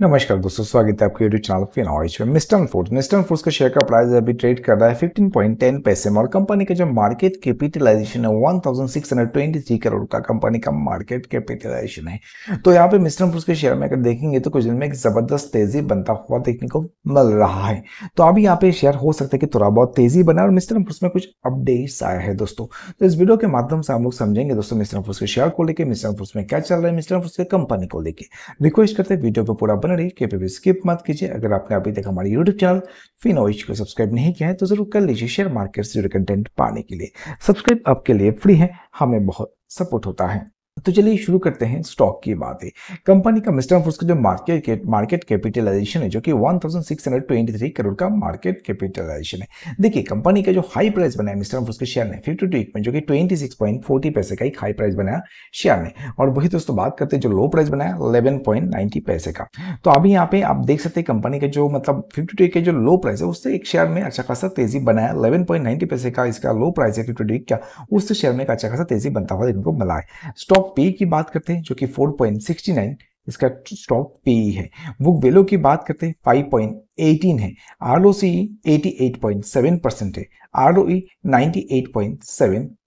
नमस्कार दोस्तों स्वागत है आपके यूट्यूब चैनल फिनॉइज में मिस्टर्न फूड मिस्टर्न फोर्स का शेयर का प्राइस अभी ट्रेड कर रहा है 15.10 पैसे में और कंपनी का जो मार्केट कैपिटलाइजेशन है 1623 करोड़ का कंपनी का मार्केट कैपिटलाइजेशन है तो यहाँ पे मिस्टर्न फोर्स के शेयर में अगर देखेंगे तो कुछ दिन में एक जबरदस्त तेजी बनता हुआ देखने को मिल रहा है तो अभी यहाँ पे शेयर हो सकता है कि थोड़ा बहुत तेजी बना और मिस्टर्न फोर्स में कुछ अपडेट्स आया है दोस्तों तो इस वीडियो के माध्यम से हम लोग समझेंगे दोस्तों मिस्टर फोर्स के शेयर को लेकर मिस्टर फोर्स में क्या चल रहा है मिस्टर फोर्स के कंपनी को लेकर रिक्वेस्ट करते वीडियो पर पूरा बने रही के भी स्किप मत कीजिए अगर आपने अभी तक हमारे यूट्यूब चैनल फिनोइज को सब्सक्राइब नहीं किया है तो जरूर कर लीजिए शेयर मार्केट से जुड़े कंटेंट पाने के लिए सब्सक्राइब आपके लिए फ्री है हमें बहुत सपोर्ट होता है तो चलिए शुरू करते हैं स्टॉक की बातें कंपनी का मिस्टर फोर्स का जो मार्केट मार्केट कैपिटलाइजेशन है जो कि 1623 करोड़ का मार्केट कैपिटलाइजेशन है देखिए कंपनी का जो हाई प्राइस बनाया मिस्टर फोर्स के शेयर ने फिफ्टी टू में जो कि 26.40 पैसे का एक हाई प्राइस बनाया शेयर ने और वही दोस्तों बात करते हैं जो लो प्राइस बनाया इलेवन पैसे का तो अभी यहाँ पे आप देख सकते हैं कंपनी का जो मतलब फिफ्टी के जो लो प्राइस है उससे एक शेयर में अच्छा खासा तेजी बनाया इलेवन पैसे का इसका लो प्राइस है फिफ्टी का उससे शेयर में अच्छा खासा तेजी बनता हुआ इनको मिला है स्टॉक पे की बात करते हैं जो कि 4.69 इसका स्टॉक पे है बुक वेलो की बात करते हैं 18 है आर ओ सी परसेंट है आर ओ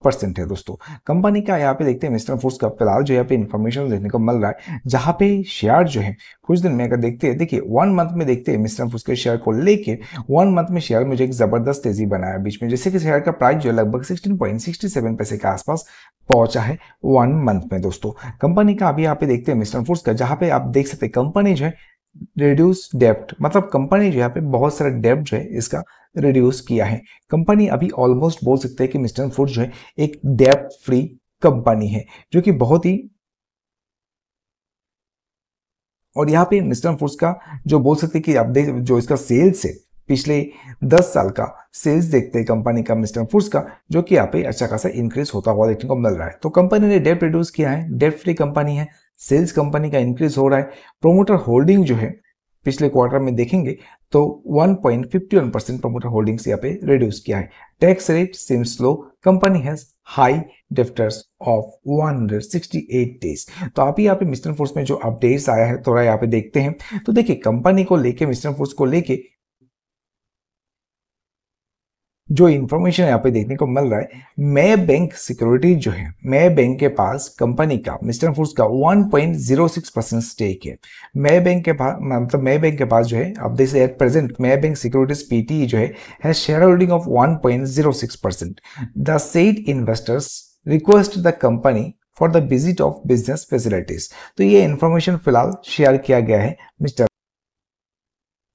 परसेंट है दोस्तों कंपनी का यहाँ पे देखते हैं मिस्टर फोर्स का फिलहाल जो यहाँ पे इन्फॉर्मेशन देखने को मिल रहा है जहाँ पे शेयर जो है कुछ दिन में अगर देखते हैं देखिए वन मंथ में देखते हैं मिस्टर फोर्स के शेयर को लेके वन मंथ में शेयर में जो एक जबरदस्त तेजी बनाया बीच में जैसे कि शेयर का प्राइस जो है लगभग सिक्सटीन पैसे के आसपास पहुंचा है वन मंथ में दोस्तों कंपनी का अभी यहाँ पे देखते हैं मिस्टर फोर्स का जहाँ पे आप देख सकते हैं कंपनी जो है रिड्यूस डेप्ट मतलब कंपनी जो यहाँ पे बहुत सारा डेप्ट जो है इसका रिड्यूस किया है कंपनी अभी ऑलमोस्ट बोल सकते हैं कि मिस्टर फूड जो है एक डेप्ट फ्री कंपनी है जो कि बहुत ही और यहाँ पे मिस्टर फूड्स का जो बोल सकते हैं कि आप देख जो इसका सेल्स है पिछले 10 साल का सेल्स देखते हैं कंपनी का मिस्टर फूड्स का जो कि यहाँ पे अच्छा खासा इंक्रीज होता हुआ देखने को मिल रहा है तो कंपनी ने डेप्ट रिड्यूस किया है डेप्ट फ्री कंपनी है सेल्स कंपनी का इंक्रीज हो रहा है प्रोमोटर होल्डिंग जो है पिछले क्वार्टर में देखेंगे तो 1.51 परसेंट प्रोमोटर होल्डिंग्स यहाँ पे रिड्यूस किया है tax rate same slow company has high debtors of 168 days तो आप ही यहाँ पे मिस्टर फोर्स में जो अपडेट्स आया है थोड़ा यहाँ पे देखते हैं तो देखिए कंपनी को लेके मिस्टर फोर्स को लेके जो इन्फॉर्मेशन यहाँ पे देखने को मिल रहा है मैं बैंक सिक्योरिटी जो है मैं बैंक के पास कंपनी का मिस्टर फूड्स का 1.06 परसेंट स्टेक है मैं बैंक के पास मतलब मैं बैंक के पास जो है अब देख एट प्रेजेंट मैं बैंक सिक्योरिटीज पीटी जो है है share holding of 1.06 percent the set investors request the company for the visit of business facilities तो ये इन्फॉर्मेशन फिलहाल शेयर किया गया है मिस्टर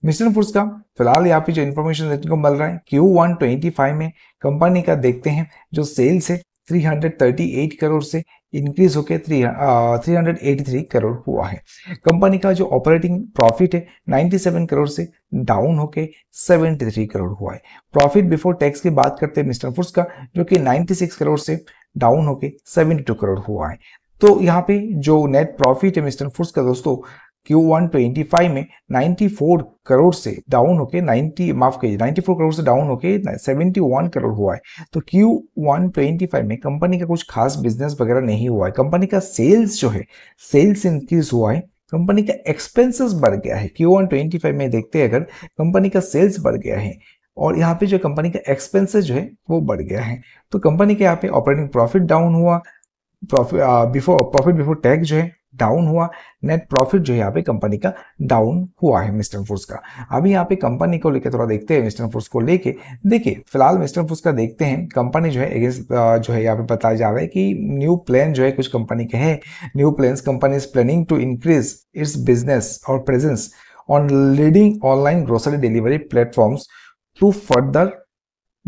मिशन फूड्स का फिलहाल यहाँ पे जो इन्फॉर्मेशन देखने को मिल रहा है क्यू वन ट्वेंटी फाइव में कंपनी का देखते हैं जो सेल्स है 338 करोड़ से इंक्रीज होकर थ्री थ्री करोड़ हुआ है कंपनी का जो ऑपरेटिंग प्रॉफिट है 97 करोड़ से डाउन होकर 73 करोड़ हुआ है प्रॉफिट बिफोर टैक्स की बात करते हैं मिस्टर फूड्स का जो कि 96 करोड़ से डाउन होकर 72 करोड़ हुआ है तो यहाँ पे जो नेट प्रॉफिट है मिस्टर फूड्स का दोस्तों 25 में 94 करोड़ से डाउन होके 90 माफ कीजिए 94 करोड़ से डाउन होके 71 करोड़ हुआ है तो 25 में कंपनी का कुछ खास बिजनेस वगैरह नहीं हुआ है कंपनी का सेल्स जो है सेल्स इंक्रीज हुआ है कंपनी का एक्सपेंसेस बढ़ गया है 25 में देखते हैं अगर कंपनी का सेल्स बढ़ गया है और यहाँ पे जो कंपनी का एक्सपेंसेस जो है वो बढ़ गया है तो कंपनी के यहाँ पे ऑपरेटिंग प्रॉफिट डाउन हुआ profit before profit before tax जो है डाउन हुआ नेट प्रॉफिट जो है यहाँ पे कंपनी का डाउन हुआ है मिस्टर फोर्स का अभी यहाँ पे कंपनी को लेकर थोड़ा देखते हैं मिस्टर फोर्स को लेके देखिए फिलहाल मिस्टर फोर्स का देखते हैं कंपनी जो है अगेंस्ट जो है यहाँ पे बताया जा रहा है कि न्यू प्लान जो है कुछ कंपनी के हैं new plan company is planning to increase its business और presence on leading online grocery delivery platforms to further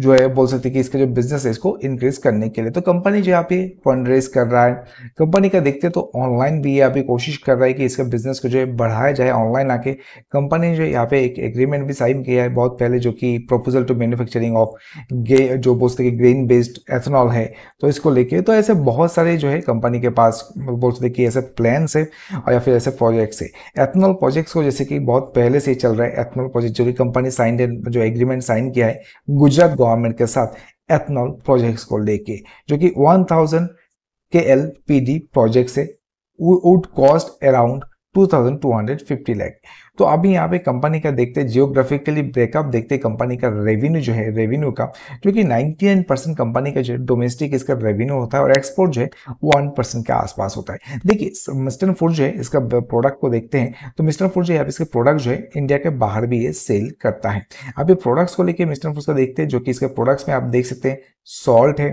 जो है बोल सकते कि इसका जो बिजनेस है इसको इंक्रीज करने के लिए तो कंपनी जो यहाँ पे फंड रेज कर रहा है कंपनी का देखते तो ऑनलाइन भी यहाँ पे कोशिश कर रहा है कि इसका बिजनेस को जो है बढ़ाया जाए ऑनलाइन आके कंपनी जो यहाँ पे एक एग्रीमेंट भी साइन किया है बहुत पहले जो कि प्रपोजल टू मैन्युफैक्चरिंग ऑफ जो बोल सकते ग्रीन बेस्ड एथेनॉल है तो इसको लेके तो ऐसे बहुत सारे जो है कंपनी के पास बोल सकते कि ऐसे प्लान्स है और या फिर ऐसे प्रोजेक्ट्स है एथेनॉल प्रोजेक्ट्स को जैसे कि बहुत पहले से चल रहा है एथेनॉल प्रोजेक्ट जो कि कंपनी साइन जो एग्रीमेंट साइन किया है गुजरात गवर्नमेंट के साथ एथनॉल प्रोजेक्ट्स को लेके जो कि 1000 के एल पी डी प्रोजेक्ट से वुड कॉस्ट अराउंड 2250 लाख तो अभी यहाँ पे कंपनी का देखते हैं जियोग्राफिकली ब्रेकअप देखते हैं कंपनी का रेवेन्यू जो है रेवेन्यू का क्योंकि 99 परसेंट कंपनी का जो है डोमेस्टिक इसका रेवेन्यू होता है और एक्सपोर्ट जो है वन परसेंट के आसपास होता है देखिए मिस्टर फूड जो है इसका प्रोडक्ट को देखते हैं तो मिस्टर फूड जो है इसके प्रोडक्ट जो है इंडिया के बाहर भी ये सेल करता है अभी प्रोडक्ट्स को लेकर मिस्टर फूड का देखते हैं जो कि इसके प्रोडक्ट्स में आप देख सकते हैं सॉल्ट है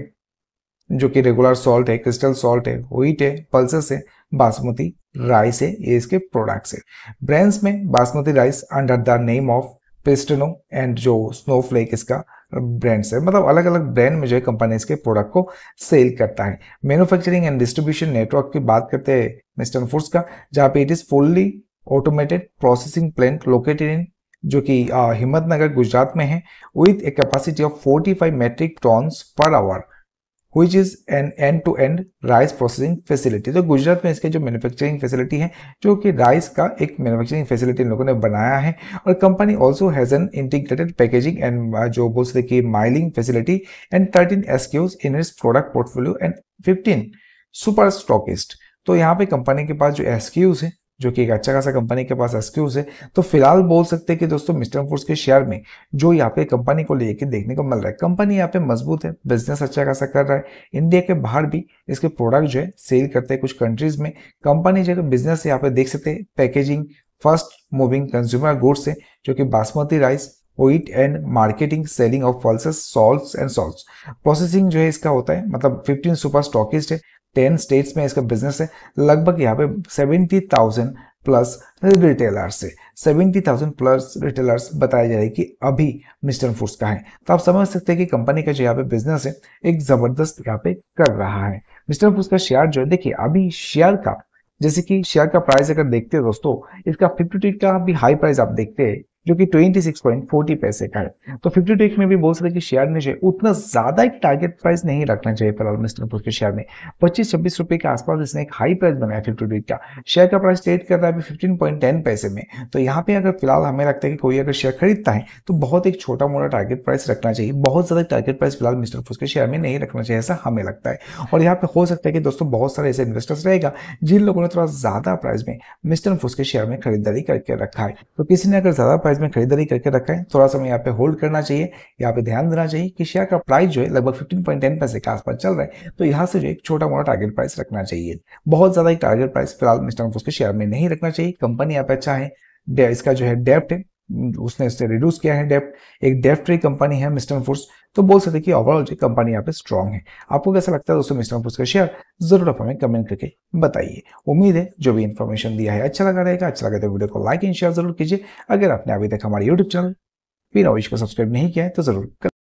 जो कि रेगुलर सॉल्ट है क्रिस्टल सॉल्ट है व्हीट है पल्सेस है बासमती राइस है ये इसके प्रोडक्ट्स है ब्रांड्स में basmati rice under the name of पेस्टनो एंड जो स्नोफ्लेक इसका ब्रांड्स है मतलब अलग अलग ब्रांड में जो है कंपनी इसके प्रोडक्ट को सेल करता है मैन्युफैक्चरिंग एंड डिस्ट्रीब्यूशन नेटवर्क की बात करते हैं मिस्टर फूड्स का जहाँ पे it is fully automated processing plant located in जो कि हिम्मतनगर गुजरात में है with a capacity of 45 metric tons per hour which is an end to end rice processing facility तो गुजरात में इसके जो मैन्युफैक्चरिंग फैसिलिटी है जो कि राइस का एक मैन्युफैक्चरिंग फैसिलिटी इन लोगों ने बनाया है और company also has an integrated packaging and जो बोलते कि milling facility and thirteen SKUs in its product portfolio and fifteen super stockist तो यहाँ पे कंपनी के पास जो एसक्यूज है जो कि एक अच्छा खासा कंपनी के पास एक्सक्यूज है तो फिलहाल बोल सकते हैं कि दोस्तों मिस्टर फोर्स के शेयर में जो यहाँ पे कंपनी को लेके देखने को मिल रहा है कंपनी यहाँ पे मजबूत है बिजनेस अच्छा खासा कर रहा है इंडिया के बाहर भी इसके प्रोडक्ट जो है सेल करते हैं कुछ कंट्रीज में कंपनी जो बिजनेस तो यहाँ पे देख सकते हैं packaging first moving consumer goods है जो कि बासमती राइस ओइट and marketing selling of pulses salt and salt processing जो है इसका होता है मतलब 15 सुपर स्टॉकिस्ट है टेन स्टेट्स में इसका बिजनेस है लगभग यहाँ पे सेवेंटी थाउजेंड प्लस रिटेलर्स से सेवेंटी थाउजेंड प्लस रिटेलर्स बताया जा रहा है कि अभी मिस्टर फूड्स का है तो आप समझ सकते हैं कि कंपनी का जो यहाँ पे बिजनेस है एक जबरदस्त यहाँ पे कर रहा है मिस्टर फूड्स का शेयर जो है देखिए अभी शेयर का जैसे कि शेयर का प्राइस अगर देखते हैं दोस्तों इसका फिफ्टी का भी हाई प्राइस आप देखते हैं जो कि 26.40 पैसे का है तो फिफ्टी टू में भी बोल सकते कि शेयर में जो है उतना ज्यादा एक टारगेट प्राइस नहीं रखना चाहिए फिलहाल मिस्टर के शेयर में पच्चीस छब्बीस रुपए के आसपास इसने एक हाई प्राइस बनाया फिफ्टी टू का शेयर का प्राइस ट्रेड कर रहा है फिफ्टीन पैसे में तो यहाँ पे अगर फिलहाल हमें लगता है कि कोई अगर शेयर खरीदता है तो बहुत एक छोटा मोटा टारगेट प्राइस रखना चाहिए बहुत ज्यादा टारगेट प्राइस फिलहाल मिस्टर फोर्स के शेयर में नहीं रखना चाहिए ऐसा हमें लगता है और यहाँ पे हो सकता है कि दोस्तों बहुत सारे ऐसे इन्वेस्टर्स रहेगा जिन लोगों ने थोड़ा ज्यादा प्राइस में मिस्टर फूस के शेयर में खरीदारी करके रखा है तो किसी ने अगर ज्यादा प्राइस प्राइस में खरीदारी करके रखें थोड़ा समय यहाँ पे होल्ड करना चाहिए यहाँ पे ध्यान देना चाहिए कि शेयर का प्राइस जो है लगभग 15.10 पैसे के आसपास चल रहा है तो यहाँ से जो एक छोटा मोटा टारगेट प्राइस रखना चाहिए बहुत ज्यादा एक टारगेट प्राइस फिलहाल मिस्टर के शेयर में नहीं रखना चाहिए कंपनी यहाँ पे अच्छा है इसका जो है डेप्ट है उसने इससे रिड्यूस किया है डेप्ट एक डेप्ट फ्री कंपनी है मिस्टर फोर्स तो बोल सकते कि ओवरऑल जो कंपनी यहाँ पे स्ट्रॉन्ग है आपको कैसा लगता है दोस्तों मिस्टर पुरस्कार शेयर जरूर आप हमें कमेंट करके बताइए उम्मीद है जो भी इन्फॉर्मेशन दिया है अच्छा लगा रहेगा अच्छा लगा तो वीडियो को लाइक एंड शेयर जरूर कीजिए अगर आपने अभी तक हमारे यूट्यूब चैनल पीनाविश को सब्सक्राइब नहीं किया है तो जरूर